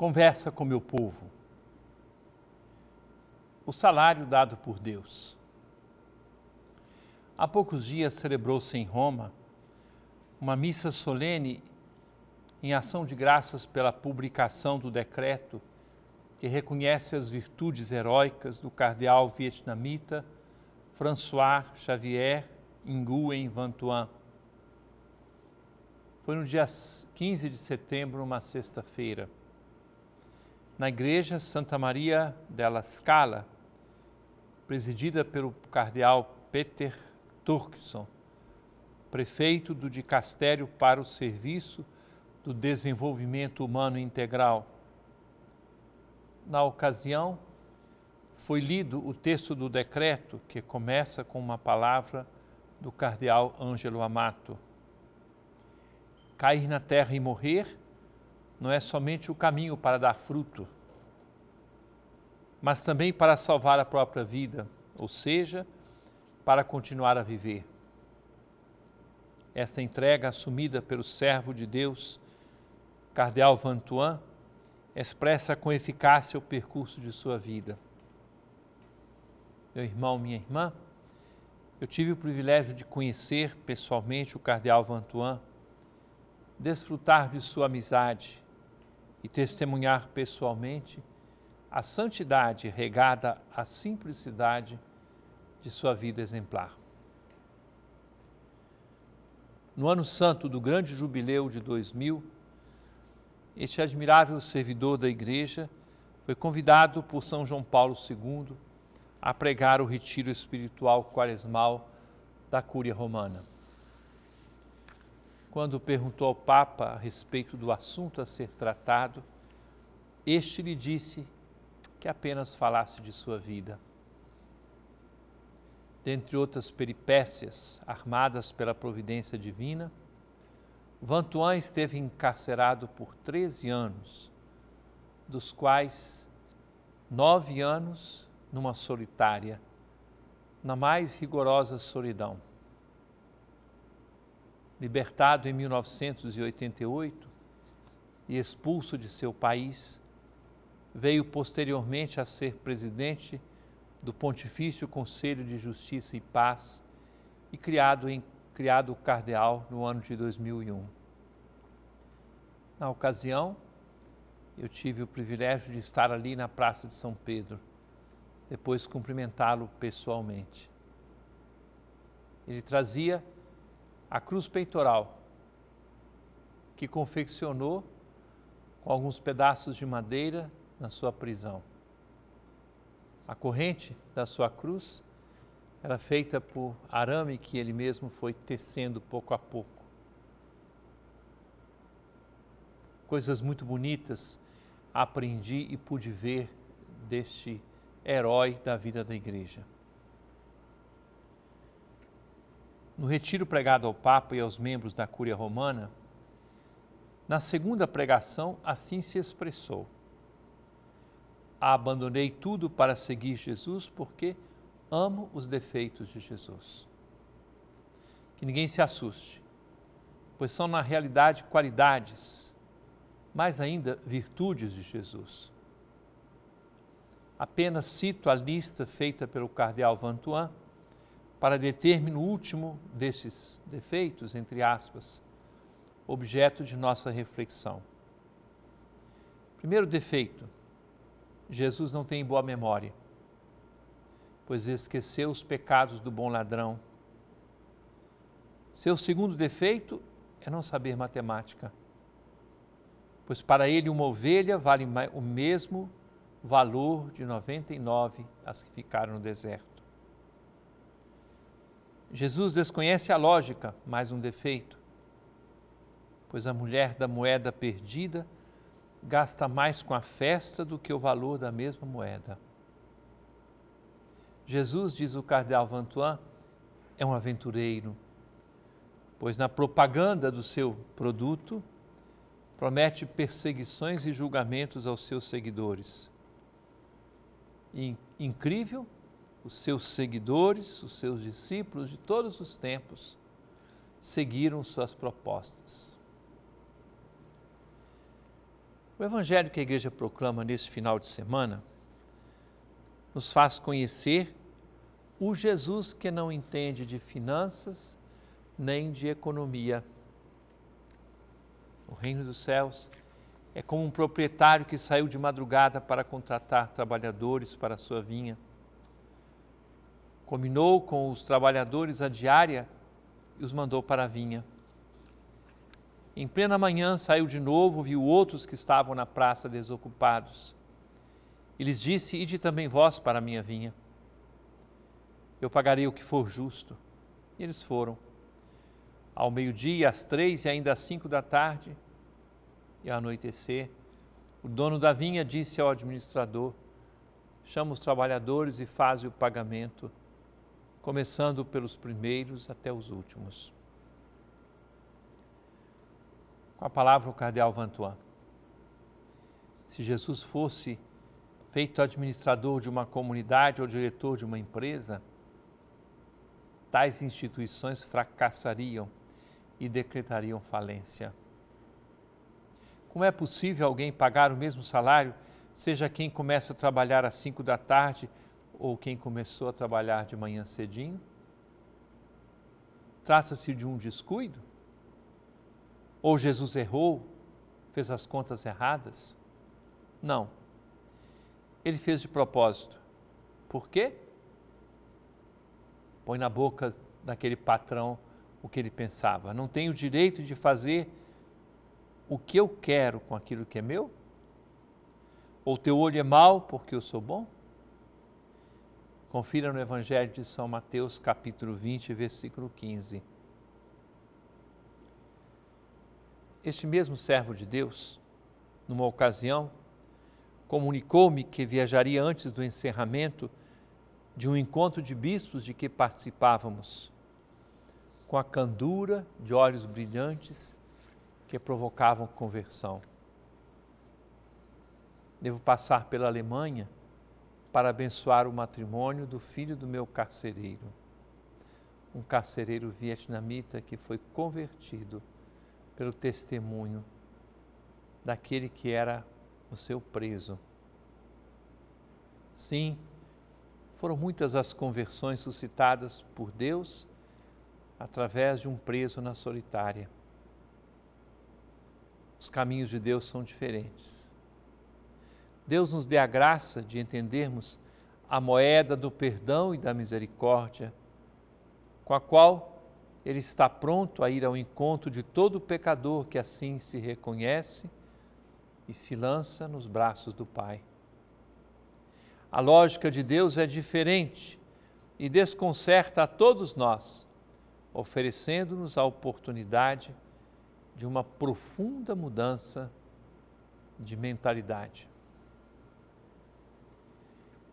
conversa com meu povo. O salário dado por Deus. Há poucos dias celebrou-se em Roma uma missa solene em ação de graças pela publicação do decreto que reconhece as virtudes heróicas do cardeal vietnamita François Xavier Nguyen Van Thuan. Foi no dia 15 de setembro, uma sexta-feira na igreja Santa Maria della Scala, presidida pelo cardeal Peter Turkson, prefeito do dicastério para o serviço do desenvolvimento humano integral. Na ocasião, foi lido o texto do decreto que começa com uma palavra do cardeal Ângelo Amato. Cair na terra e morrer não é somente o caminho para dar fruto, mas também para salvar a própria vida, ou seja, para continuar a viver. Esta entrega assumida pelo servo de Deus, Cardeal Vantuan, expressa com eficácia o percurso de sua vida. Meu irmão, minha irmã, eu tive o privilégio de conhecer pessoalmente o Cardeal Vantuan, desfrutar de sua amizade, e testemunhar pessoalmente a santidade regada à simplicidade de sua vida exemplar. No ano santo do grande jubileu de 2000, este admirável servidor da igreja foi convidado por São João Paulo II a pregar o retiro espiritual quaresmal da Cúria Romana quando perguntou ao Papa a respeito do assunto a ser tratado, este lhe disse que apenas falasse de sua vida. Dentre outras peripécias armadas pela providência divina, Vantuan esteve encarcerado por 13 anos, dos quais nove anos numa solitária, na mais rigorosa solidão libertado em 1988 e expulso de seu país, veio posteriormente a ser presidente do Pontifício Conselho de Justiça e Paz e criado em criado cardeal no ano de 2001. Na ocasião, eu tive o privilégio de estar ali na Praça de São Pedro, depois cumprimentá-lo pessoalmente. Ele trazia a cruz peitoral, que confeccionou com alguns pedaços de madeira na sua prisão. A corrente da sua cruz era feita por arame que ele mesmo foi tecendo pouco a pouco. Coisas muito bonitas aprendi e pude ver deste herói da vida da igreja. no retiro pregado ao Papa e aos membros da Cúria Romana, na segunda pregação assim se expressou: Abandonei tudo para seguir Jesus porque amo os defeitos de Jesus. Que ninguém se assuste, pois são na realidade qualidades, mais ainda virtudes de Jesus. Apenas cito a lista feita pelo cardeal Vantuan para determino último destes defeitos, entre aspas, objeto de nossa reflexão. Primeiro defeito: Jesus não tem boa memória, pois esqueceu os pecados do bom ladrão. Seu segundo defeito é não saber matemática, pois para ele uma ovelha vale o mesmo valor de 99 as que ficaram no deserto. Jesus desconhece a lógica, mais um defeito, pois a mulher da moeda perdida gasta mais com a festa do que o valor da mesma moeda. Jesus, diz o cardeal Vantuan, é um aventureiro, pois na propaganda do seu produto promete perseguições e julgamentos aos seus seguidores. E, incrível os seus seguidores, os seus discípulos de todos os tempos, seguiram suas propostas. O Evangelho que a igreja proclama neste final de semana nos faz conhecer o Jesus que não entende de finanças nem de economia. O reino dos céus é como um proprietário que saiu de madrugada para contratar trabalhadores para a sua vinha combinou com os trabalhadores a diária e os mandou para a vinha. Em plena manhã saiu de novo, viu outros que estavam na praça desocupados. E lhes disse: Ide também vós para a minha vinha. Eu pagarei o que for justo. E eles foram. Ao meio-dia, às três e ainda às cinco da tarde, e ao anoitecer, o dono da vinha disse ao administrador: Chama os trabalhadores e faz o pagamento começando pelos primeiros até os últimos. Com a palavra, o cardeal Vantuan. Se Jesus fosse feito administrador de uma comunidade ou diretor de uma empresa, tais instituições fracassariam e decretariam falência. Como é possível alguém pagar o mesmo salário, seja quem começa a trabalhar às cinco da tarde ou quem começou a trabalhar de manhã cedinho? Trata-se de um descuido? Ou Jesus errou, fez as contas erradas? Não. Ele fez de propósito. Por quê? Põe na boca daquele patrão o que ele pensava. Não tenho o direito de fazer o que eu quero com aquilo que é meu? Ou teu olho é mau porque eu sou bom? Confira no Evangelho de São Mateus, capítulo 20, versículo 15. Este mesmo servo de Deus, numa ocasião, comunicou-me que viajaria antes do encerramento de um encontro de bispos de que participávamos, com a candura de olhos brilhantes que provocavam conversão. Devo passar pela Alemanha para abençoar o matrimônio do filho do meu carcereiro, um carcereiro vietnamita que foi convertido pelo testemunho daquele que era o seu preso. Sim, foram muitas as conversões suscitadas por Deus através de um preso na solitária. Os caminhos de Deus são diferentes. Deus nos dê a graça de entendermos a moeda do perdão e da misericórdia, com a qual Ele está pronto a ir ao encontro de todo pecador que assim se reconhece e se lança nos braços do Pai. A lógica de Deus é diferente e desconcerta a todos nós, oferecendo-nos a oportunidade de uma profunda mudança de mentalidade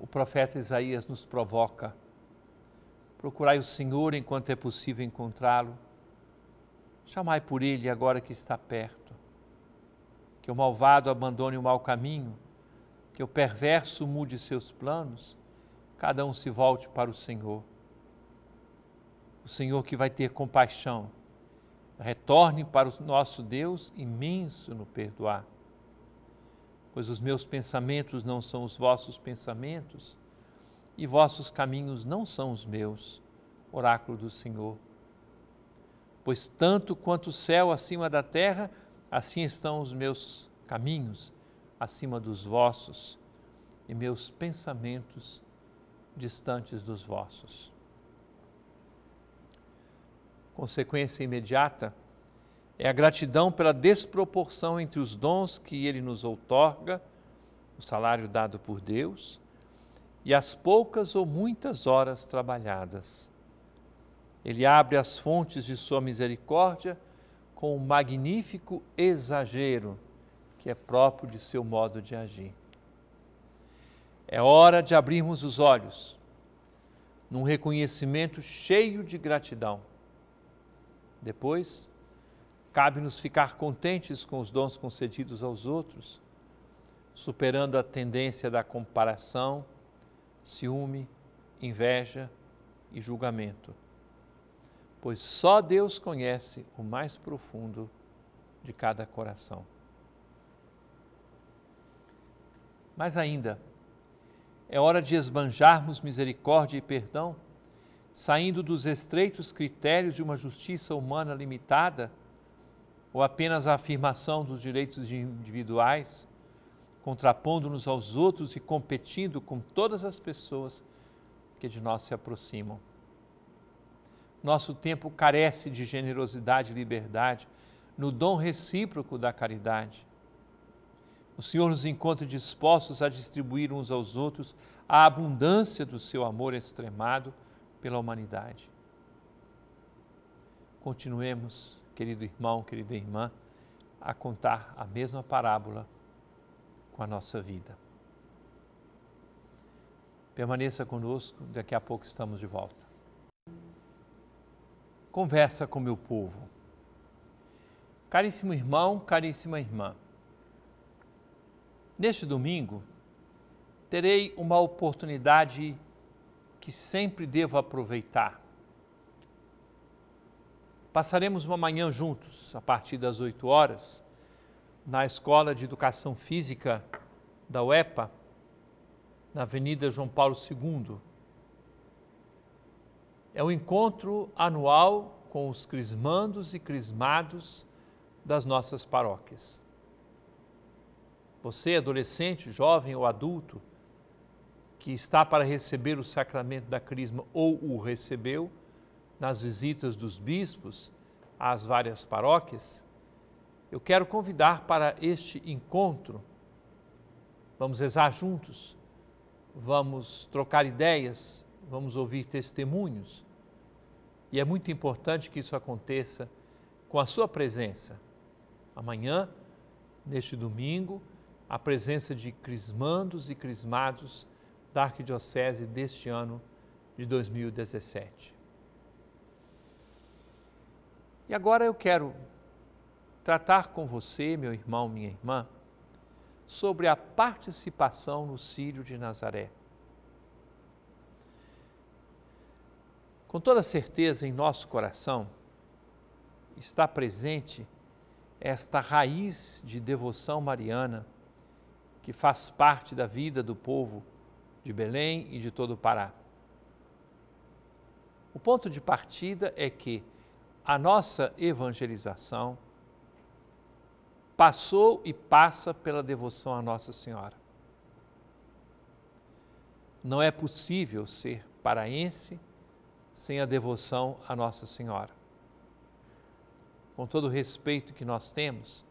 o profeta Isaías nos provoca. Procurai o Senhor enquanto é possível encontrá-lo. Chamai por ele agora que está perto. Que o malvado abandone o mau caminho, que o perverso mude seus planos, cada um se volte para o Senhor. O Senhor que vai ter compaixão. Retorne para o nosso Deus imenso no perdoar pois os meus pensamentos não são os vossos pensamentos e vossos caminhos não são os meus, oráculo do Senhor. Pois tanto quanto o céu acima da terra, assim estão os meus caminhos acima dos vossos e meus pensamentos distantes dos vossos. Consequência imediata é a gratidão pela desproporção entre os dons que ele nos outorga, o salário dado por Deus, e as poucas ou muitas horas trabalhadas. Ele abre as fontes de sua misericórdia com um magnífico exagero que é próprio de seu modo de agir. É hora de abrirmos os olhos num reconhecimento cheio de gratidão. Depois, Cabe-nos ficar contentes com os dons concedidos aos outros, superando a tendência da comparação, ciúme, inveja e julgamento. Pois só Deus conhece o mais profundo de cada coração. Mas ainda, é hora de esbanjarmos misericórdia e perdão, saindo dos estreitos critérios de uma justiça humana limitada ou apenas a afirmação dos direitos individuais, contrapondo-nos aos outros e competindo com todas as pessoas que de nós se aproximam. Nosso tempo carece de generosidade e liberdade no dom recíproco da caridade. O Senhor nos encontra dispostos a distribuir uns aos outros a abundância do seu amor extremado pela humanidade. Continuemos querido irmão, querida irmã, a contar a mesma parábola com a nossa vida. Permaneça conosco, daqui a pouco estamos de volta. Conversa com meu povo. Caríssimo irmão, caríssima irmã, neste domingo terei uma oportunidade que sempre devo aproveitar Passaremos uma manhã juntos, a partir das 8 horas, na Escola de Educação Física da UEPA, na Avenida João Paulo II. É um encontro anual com os crismandos e crismados das nossas paróquias. Você, adolescente, jovem ou adulto, que está para receber o sacramento da crisma ou o recebeu, nas visitas dos bispos às várias paróquias, eu quero convidar para este encontro. Vamos rezar juntos, vamos trocar ideias, vamos ouvir testemunhos. E é muito importante que isso aconteça com a sua presença. Amanhã, neste domingo, a presença de crismandos e crismados da Arquidiocese deste ano de 2017. E agora eu quero tratar com você, meu irmão, minha irmã, sobre a participação no Sírio de Nazaré. Com toda certeza em nosso coração está presente esta raiz de devoção mariana que faz parte da vida do povo de Belém e de todo o Pará. O ponto de partida é que a nossa evangelização passou e passa pela devoção à Nossa Senhora. Não é possível ser paraense sem a devoção à Nossa Senhora. Com todo o respeito que nós temos,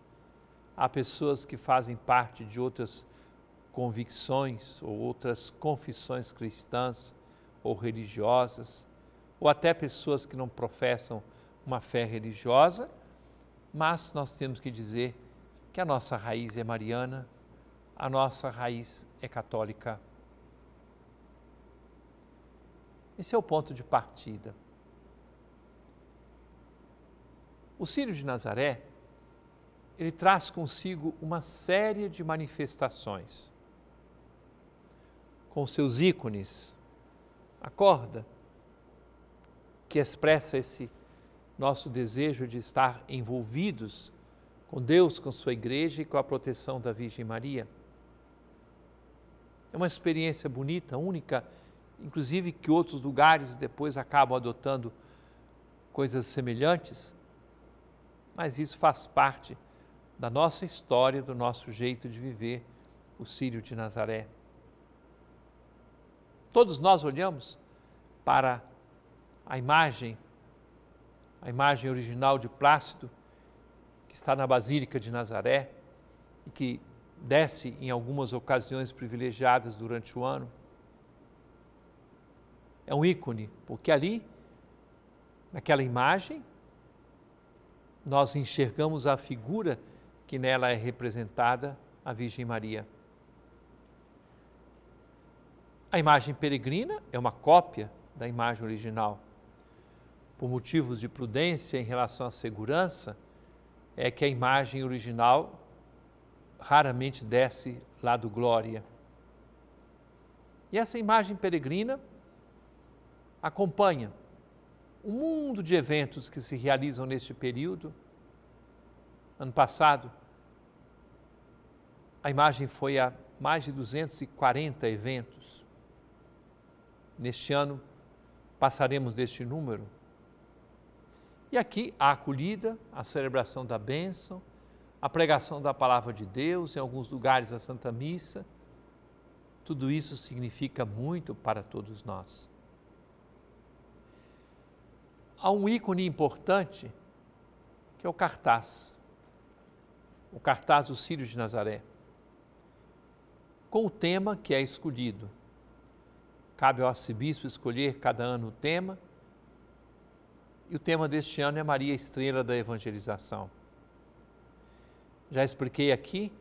há pessoas que fazem parte de outras convicções ou outras confissões cristãs ou religiosas, ou até pessoas que não professam uma fé religiosa, mas nós temos que dizer que a nossa raiz é mariana, a nossa raiz é católica. Esse é o ponto de partida. O Sírio de Nazaré, ele traz consigo uma série de manifestações, com seus ícones, a corda, que expressa esse nosso desejo de estar envolvidos com Deus, com Sua Igreja e com a proteção da Virgem Maria. É uma experiência bonita, única, inclusive que outros lugares depois acabam adotando coisas semelhantes, mas isso faz parte da nossa história, do nosso jeito de viver o Sírio de Nazaré. Todos nós olhamos para a imagem a imagem original de Plácido, que está na Basílica de Nazaré e que desce em algumas ocasiões privilegiadas durante o ano. É um ícone, porque ali, naquela imagem, nós enxergamos a figura que nela é representada, a Virgem Maria. A imagem peregrina é uma cópia da imagem original por motivos de prudência em relação à segurança, é que a imagem original raramente desce lá do Glória. E essa imagem peregrina acompanha o um mundo de eventos que se realizam neste período. Ano passado, a imagem foi a mais de 240 eventos. Neste ano, passaremos deste número e aqui a acolhida, a celebração da bênção, a pregação da palavra de Deus, em alguns lugares a Santa Missa. Tudo isso significa muito para todos nós. Há um ícone importante que é o cartaz, o cartaz do Círio de Nazaré, com o tema que é escolhido. Cabe ao arcebispo escolher cada ano o tema e o tema deste ano é Maria Estrela da Evangelização. Já expliquei aqui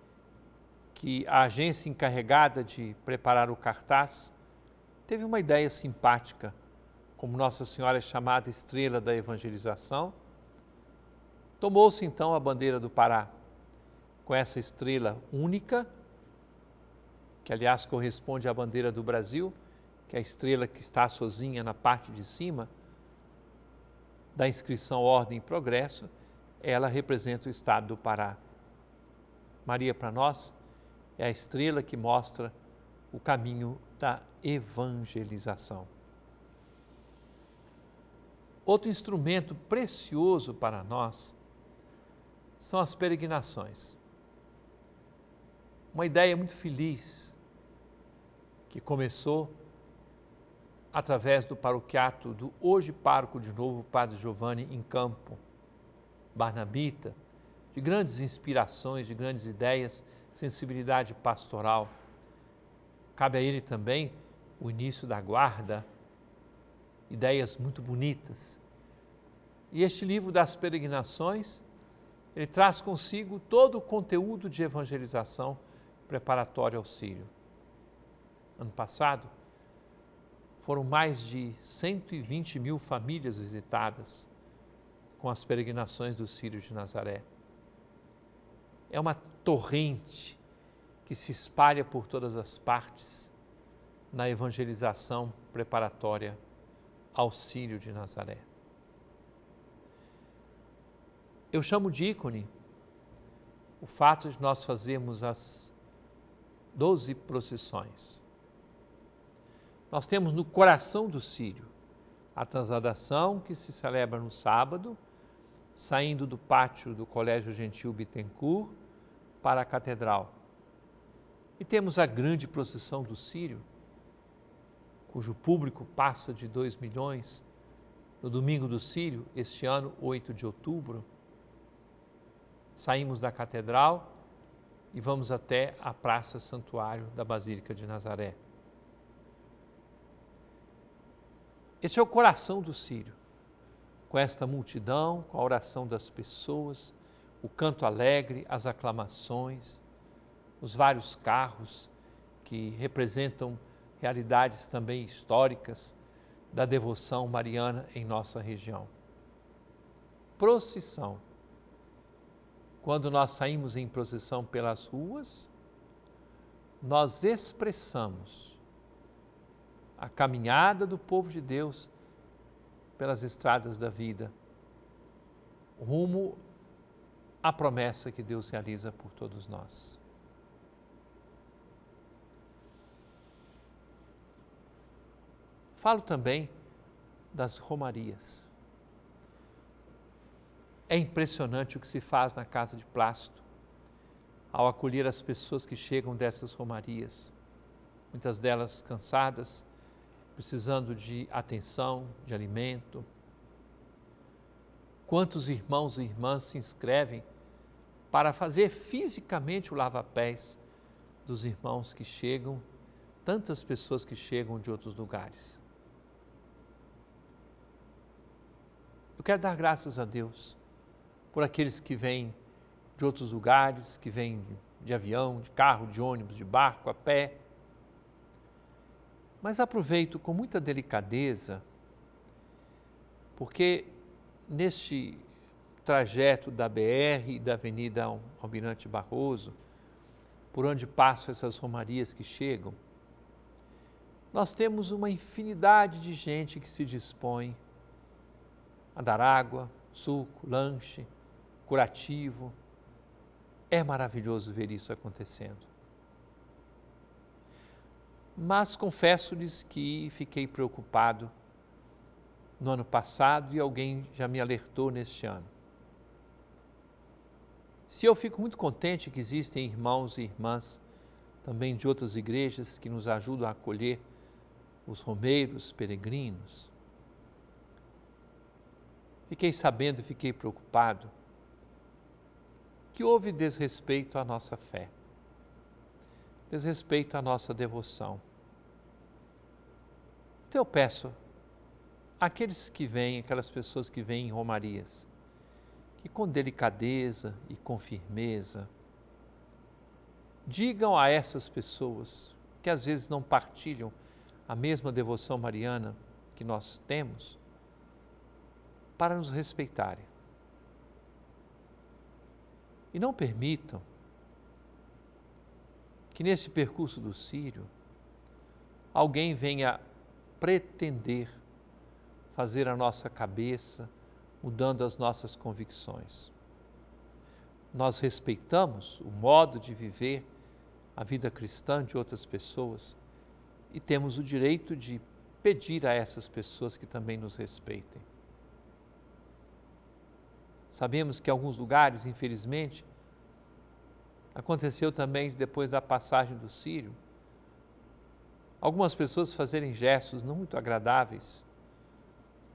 que a agência encarregada de preparar o cartaz teve uma ideia simpática, como Nossa Senhora é chamada Estrela da Evangelização. Tomou-se então a bandeira do Pará, com essa estrela única, que aliás corresponde à bandeira do Brasil, que é a estrela que está sozinha na parte de cima da inscrição Ordem e Progresso, ela representa o estado do Pará. Maria, para nós, é a estrela que mostra o caminho da evangelização. Outro instrumento precioso para nós são as peregrinações. Uma ideia muito feliz que começou através do paroquiato do hoje parco de novo Padre Giovanni em Campo, Barnabita, de grandes inspirações, de grandes ideias, sensibilidade pastoral. Cabe a ele também o início da guarda, ideias muito bonitas. E este livro das peregrinações, ele traz consigo todo o conteúdo de evangelização preparatório ao sírio. Ano passado, foram mais de 120 mil famílias visitadas com as peregrinações do Sírio de Nazaré. É uma torrente que se espalha por todas as partes na evangelização preparatória ao Sírio de Nazaré. Eu chamo de ícone o fato de nós fazermos as doze procissões. Nós temos no coração do Sírio a transladação que se celebra no sábado, saindo do pátio do Colégio Gentil Bittencourt para a Catedral. E temos a grande procissão do Sírio, cujo público passa de 2 milhões, no domingo do Sírio, este ano, 8 de outubro. Saímos da Catedral e vamos até a Praça Santuário da Basílica de Nazaré. Esse é o coração do Sírio. Com esta multidão, com a oração das pessoas, o canto alegre, as aclamações, os vários carros que representam realidades também históricas da devoção mariana em nossa região. Procissão. Quando nós saímos em procissão pelas ruas, nós expressamos a caminhada do povo de Deus pelas estradas da vida, rumo à promessa que Deus realiza por todos nós. Falo também das romarias. É impressionante o que se faz na casa de Plácido ao acolher as pessoas que chegam dessas romarias, muitas delas cansadas, precisando de atenção, de alimento. Quantos irmãos e irmãs se inscrevem para fazer fisicamente o lava-pés dos irmãos que chegam, tantas pessoas que chegam de outros lugares? Eu quero dar graças a Deus por aqueles que vêm de outros lugares, que vêm de avião, de carro, de ônibus, de barco, a pé mas aproveito com muita delicadeza, porque neste trajeto da BR e da Avenida Almirante Barroso, por onde passam essas romarias que chegam, nós temos uma infinidade de gente que se dispõe a dar água, suco, lanche, curativo. É maravilhoso ver isso acontecendo mas confesso-lhes que fiquei preocupado no ano passado e alguém já me alertou neste ano. Se eu fico muito contente que existem irmãos e irmãs também de outras igrejas que nos ajudam a acolher os romeiros, peregrinos, fiquei sabendo, e fiquei preocupado que houve desrespeito à nossa fé, desrespeito à nossa devoção então eu peço, aqueles que vêm, aquelas pessoas que vêm em romarias, que com delicadeza e com firmeza digam a essas pessoas que às vezes não partilham a mesma devoção mariana que nós temos, para nos respeitarem. E não permitam que nesse percurso do Sírio alguém venha pretender fazer a nossa cabeça, mudando as nossas convicções. Nós respeitamos o modo de viver a vida cristã de outras pessoas e temos o direito de pedir a essas pessoas que também nos respeitem. Sabemos que em alguns lugares, infelizmente, aconteceu também depois da passagem do Sírio, algumas pessoas fazerem gestos não muito agradáveis,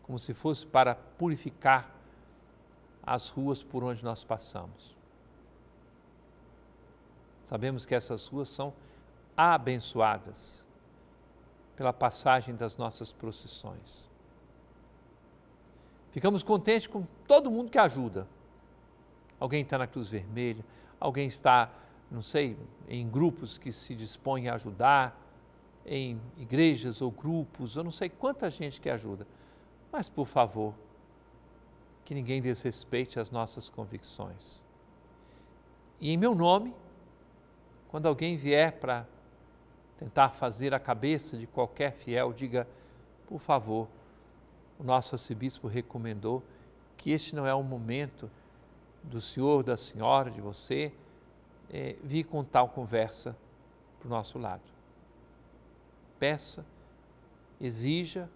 como se fosse para purificar as ruas por onde nós passamos. Sabemos que essas ruas são abençoadas pela passagem das nossas procissões. Ficamos contentes com todo mundo que ajuda. Alguém está na Cruz Vermelha, alguém está, não sei, em grupos que se dispõem a ajudar, em igrejas ou grupos, eu não sei quanta gente que ajuda, mas por favor, que ninguém desrespeite as nossas convicções. E em meu nome, quando alguém vier para tentar fazer a cabeça de qualquer fiel, diga, por favor, o nosso arcebispo recomendou que este não é o momento do senhor, da senhora, de você, é, vir com tal conversa para o nosso lado peça, exija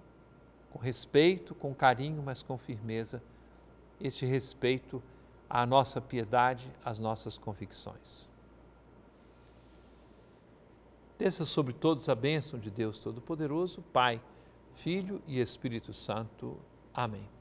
com respeito, com carinho, mas com firmeza, este respeito à nossa piedade, às nossas convicções. Desça sobre todos a bênção de Deus Todo-Poderoso, Pai, Filho e Espírito Santo. Amém.